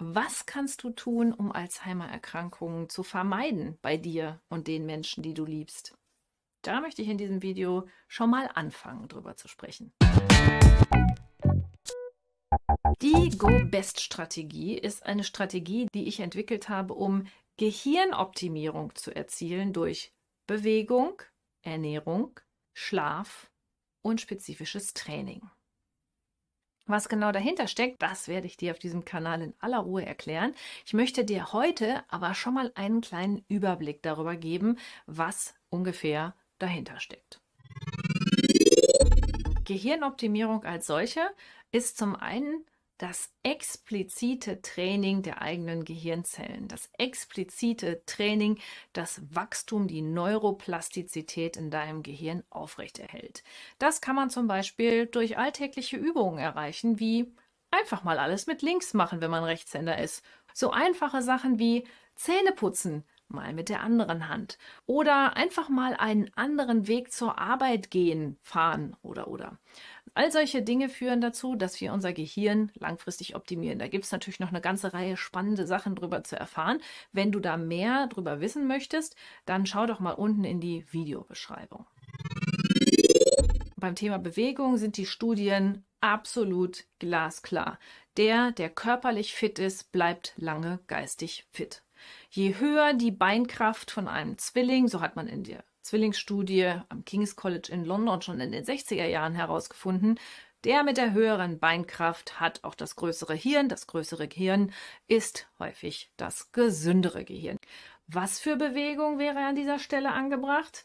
Was kannst du tun, um Alzheimer-Erkrankungen zu vermeiden bei dir und den Menschen, die du liebst? Da möchte ich in diesem Video schon mal anfangen, drüber zu sprechen. Die Go-Best-Strategie ist eine Strategie, die ich entwickelt habe, um Gehirnoptimierung zu erzielen durch Bewegung, Ernährung, Schlaf und spezifisches Training. Was genau dahinter steckt, das werde ich dir auf diesem Kanal in aller Ruhe erklären. Ich möchte dir heute aber schon mal einen kleinen Überblick darüber geben, was ungefähr dahinter steckt. Gehirnoptimierung als solche ist zum einen das explizite Training der eigenen Gehirnzellen, das explizite Training, das Wachstum, die Neuroplastizität in deinem Gehirn aufrechterhält. Das kann man zum Beispiel durch alltägliche Übungen erreichen, wie einfach mal alles mit links machen, wenn man Rechtshänder ist. So einfache Sachen wie Zähne putzen, mal mit der anderen Hand oder einfach mal einen anderen Weg zur Arbeit gehen, fahren oder oder. All solche Dinge führen dazu, dass wir unser Gehirn langfristig optimieren. Da gibt es natürlich noch eine ganze Reihe spannende Sachen drüber zu erfahren. Wenn du da mehr drüber wissen möchtest, dann schau doch mal unten in die Videobeschreibung. Beim Thema Bewegung sind die Studien absolut glasklar. Der, der körperlich fit ist, bleibt lange geistig fit. Je höher die Beinkraft von einem Zwilling, so hat man in der Zwillingsstudie am King's College in London schon in den 60er Jahren herausgefunden, der mit der höheren Beinkraft hat auch das größere Hirn. Das größere Gehirn ist häufig das gesündere Gehirn. Was für Bewegung wäre an dieser Stelle angebracht?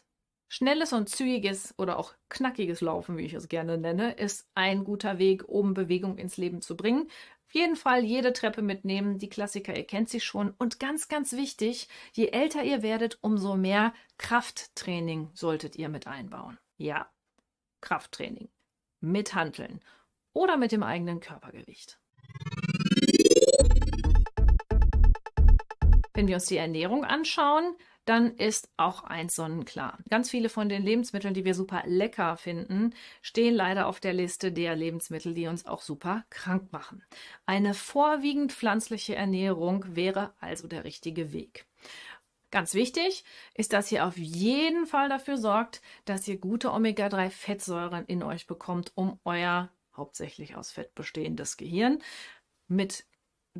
Schnelles und zügiges oder auch knackiges Laufen, wie ich es gerne nenne, ist ein guter Weg, um Bewegung ins Leben zu bringen. Auf jeden Fall jede Treppe mitnehmen, die Klassiker, ihr kennt sie schon. Und ganz, ganz wichtig, je älter ihr werdet, umso mehr Krafttraining solltet ihr mit einbauen. Ja, Krafttraining. Mit Handeln oder mit dem eigenen Körpergewicht. Wenn wir uns die Ernährung anschauen, dann ist auch eins sonnenklar. Ganz viele von den Lebensmitteln, die wir super lecker finden, stehen leider auf der Liste der Lebensmittel, die uns auch super krank machen. Eine vorwiegend pflanzliche Ernährung wäre also der richtige Weg. Ganz wichtig ist, dass ihr auf jeden Fall dafür sorgt, dass ihr gute Omega-3-Fettsäuren in euch bekommt, um euer hauptsächlich aus Fett bestehendes Gehirn mit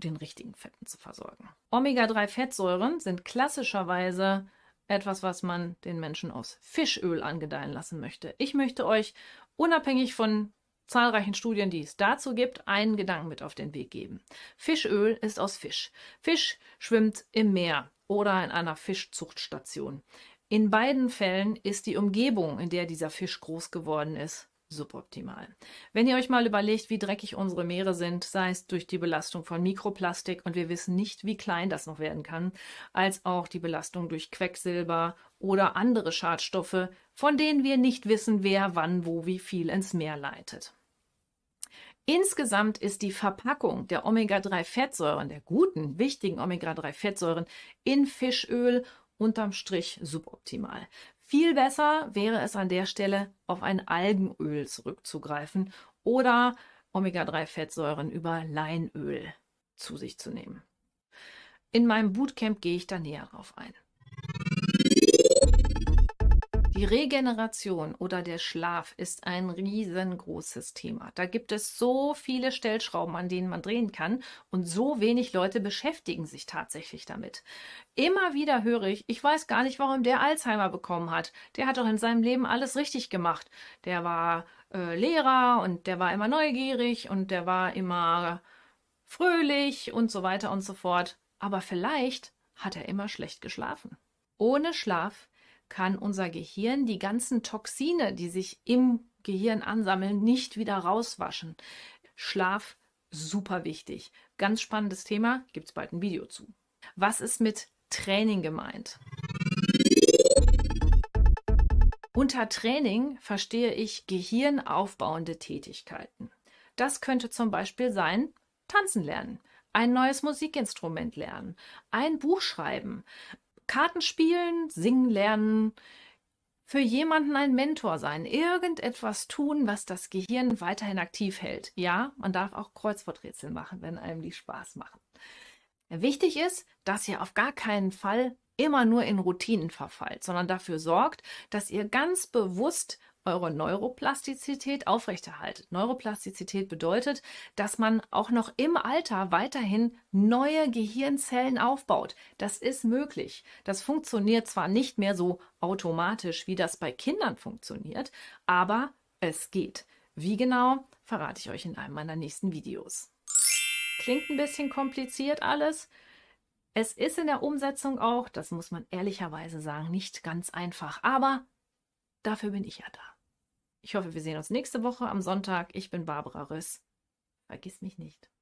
den richtigen Fetten zu versorgen. Omega-3-Fettsäuren sind klassischerweise etwas, was man den Menschen aus Fischöl angedeihen lassen möchte. Ich möchte euch unabhängig von zahlreichen Studien, die es dazu gibt, einen Gedanken mit auf den Weg geben. Fischöl ist aus Fisch. Fisch schwimmt im Meer oder in einer Fischzuchtstation. In beiden Fällen ist die Umgebung, in der dieser Fisch groß geworden ist, suboptimal. Wenn ihr euch mal überlegt, wie dreckig unsere Meere sind, sei es durch die Belastung von Mikroplastik und wir wissen nicht, wie klein das noch werden kann, als auch die Belastung durch Quecksilber oder andere Schadstoffe, von denen wir nicht wissen, wer wann wo wie viel ins Meer leitet. Insgesamt ist die Verpackung der Omega-3-Fettsäuren, der guten, wichtigen Omega-3-Fettsäuren in Fischöl unterm Strich suboptimal. Viel besser wäre es an der Stelle, auf ein Algenöl zurückzugreifen oder Omega-3-Fettsäuren über Leinöl zu sich zu nehmen. In meinem Bootcamp gehe ich da näher drauf ein. Die Regeneration oder der Schlaf ist ein riesengroßes Thema. Da gibt es so viele Stellschrauben, an denen man drehen kann und so wenig Leute beschäftigen sich tatsächlich damit. Immer wieder höre ich, ich weiß gar nicht, warum der Alzheimer bekommen hat. Der hat doch in seinem Leben alles richtig gemacht. Der war äh, Lehrer und der war immer neugierig und der war immer fröhlich und so weiter und so fort. Aber vielleicht hat er immer schlecht geschlafen. Ohne Schlaf kann unser Gehirn die ganzen Toxine, die sich im Gehirn ansammeln, nicht wieder rauswaschen. Schlaf super wichtig. Ganz spannendes Thema, gibt es bald ein Video zu. Was ist mit Training gemeint? Unter Training verstehe ich gehirnaufbauende Tätigkeiten. Das könnte zum Beispiel sein, tanzen lernen, ein neues Musikinstrument lernen, ein Buch schreiben, Kartenspielen, singen lernen, für jemanden ein Mentor sein, irgendetwas tun, was das Gehirn weiterhin aktiv hält. Ja, man darf auch Kreuzworträtsel machen, wenn einem die Spaß machen. Wichtig ist, dass ihr auf gar keinen Fall immer nur in Routinen verfallt, sondern dafür sorgt, dass ihr ganz bewusst eure Neuroplastizität aufrechterhaltet. Neuroplastizität bedeutet, dass man auch noch im Alter weiterhin neue Gehirnzellen aufbaut. Das ist möglich. Das funktioniert zwar nicht mehr so automatisch, wie das bei Kindern funktioniert, aber es geht. Wie genau, verrate ich euch in einem meiner nächsten Videos. Klingt ein bisschen kompliziert alles. Es ist in der Umsetzung auch, das muss man ehrlicherweise sagen, nicht ganz einfach, aber dafür bin ich ja da. Ich hoffe, wir sehen uns nächste Woche am Sonntag. Ich bin Barbara Rüss. Vergiss mich nicht.